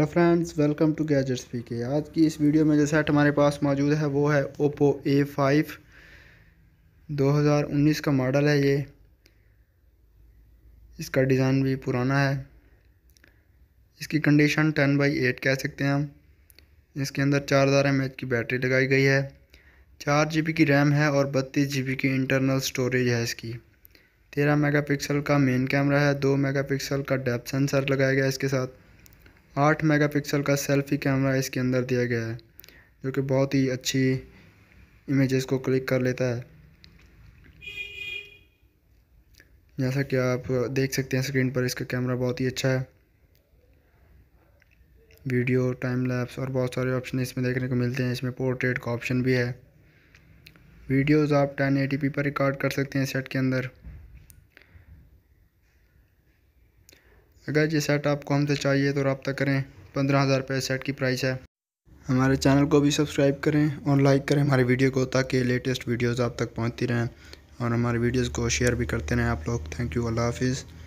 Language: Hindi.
hello friends welcome to gadgets P K आज की इस वीडियो में जो सेट हमारे पास मौजूद है वो है ओप्पो ए फाइव दो हज़ार उन्नीस का मॉडल है ये इसका डिज़ाइन भी पुराना है इसकी कंडीशन टेन बाई एट कह सकते हैं हम इसके अंदर चार हज़ार एम एच की बैटरी लगाई गई है चार जी बी की रैम है और बत्तीस जी बी की इंटरनल स्टोरेज है इसकी तेरह मेगा पिक्सल का मेन कैमरा है दो मेगा पिक्सल का डेप सेंसर लगाया गया है इसके साथ आठ मेगापिक्सल का सेल्फी कैमरा इसके अंदर दिया गया है जो कि बहुत ही अच्छी इमेजेस को क्लिक कर लेता है जैसा कि आप देख सकते हैं स्क्रीन पर इसका कैमरा बहुत ही अच्छा है वीडियो टाइम लैप्स और बहुत सारे ऑप्शन इसमें देखने को मिलते हैं इसमें पोर्ट्रेट का ऑप्शन भी है वीडियोस आप 1080p पर रिकॉर्ड कर सकते हैं सेट के अंदर अगर ये सेट आपको हमसे चाहिए तो रबता करें पंद्रह हज़ार रुपये सेट की प्राइस है हमारे चैनल को भी सब्सक्राइब करें और लाइक करें हमारे वीडियो को ताकि लेटेस्ट वीडियोज़ आप तक पहुँचती रहें और हमारे वीडियोज़ को शेयर भी करते रहें आप लोग थैंक यू अल्लाह हाफिज़